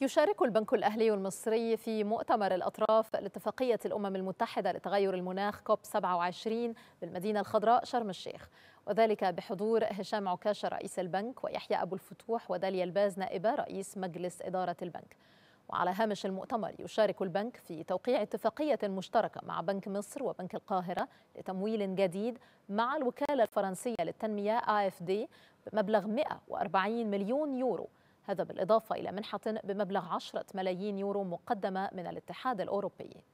يشارك البنك الأهلي المصري في مؤتمر الأطراف لاتفاقية الأمم المتحدة لتغير المناخ كوب 27 بالمدينة الخضراء شرم الشيخ وذلك بحضور هشام عكاشة رئيس البنك ويحيى أبو الفتوح وداليا الباز نائبة رئيس مجلس إدارة البنك وعلى هامش المؤتمر يشارك البنك في توقيع اتفاقية مشتركة مع بنك مصر وبنك القاهرة لتمويل جديد مع الوكالة الفرنسية للتنمية AFD بمبلغ 140 مليون يورو هذا بالإضافة إلى منحة بمبلغ 10 ملايين يورو مقدمة من الاتحاد الأوروبي